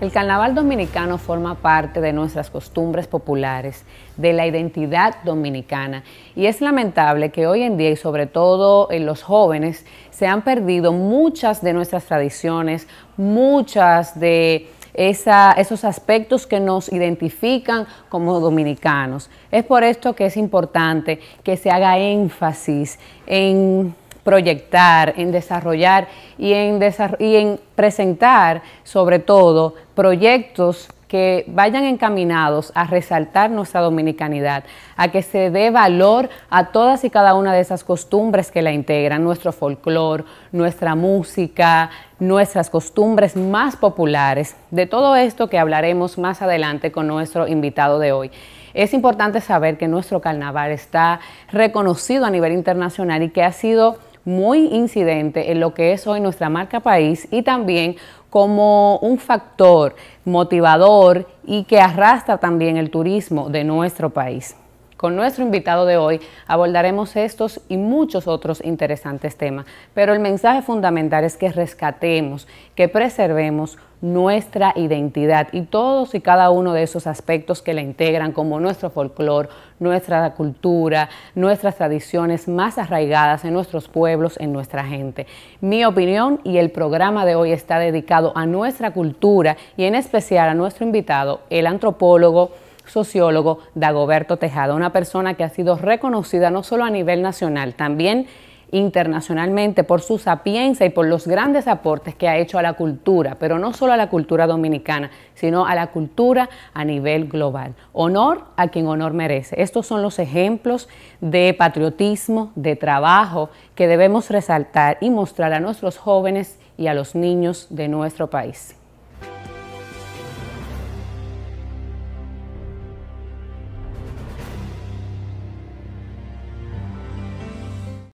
El carnaval dominicano forma parte de nuestras costumbres populares, de la identidad dominicana y es lamentable que hoy en día y sobre todo en los jóvenes se han perdido muchas de nuestras tradiciones, muchas de esos aspectos que nos identifican como dominicanos. Es por esto que es importante que se haga énfasis en proyectar, en desarrollar y en, en presentar sobre todo proyectos que vayan encaminados a resaltar nuestra dominicanidad, a que se dé valor a todas y cada una de esas costumbres que la integran, nuestro folclor, nuestra música, nuestras costumbres más populares. De todo esto que hablaremos más adelante con nuestro invitado de hoy. Es importante saber que nuestro carnaval está reconocido a nivel internacional y que ha sido muy incidente en lo que es hoy nuestra marca país y también como un factor motivador y que arrastra también el turismo de nuestro país. Con nuestro invitado de hoy abordaremos estos y muchos otros interesantes temas, pero el mensaje fundamental es que rescatemos, que preservemos nuestra identidad y todos y cada uno de esos aspectos que la integran, como nuestro folclore, nuestra cultura, nuestras tradiciones más arraigadas en nuestros pueblos, en nuestra gente. Mi opinión y el programa de hoy está dedicado a nuestra cultura y en especial a nuestro invitado, el antropólogo, sociólogo Dagoberto Tejada, una persona que ha sido reconocida no solo a nivel nacional, también internacionalmente por su sapiencia y por los grandes aportes que ha hecho a la cultura, pero no solo a la cultura dominicana, sino a la cultura a nivel global. Honor a quien honor merece. Estos son los ejemplos de patriotismo, de trabajo que debemos resaltar y mostrar a nuestros jóvenes y a los niños de nuestro país.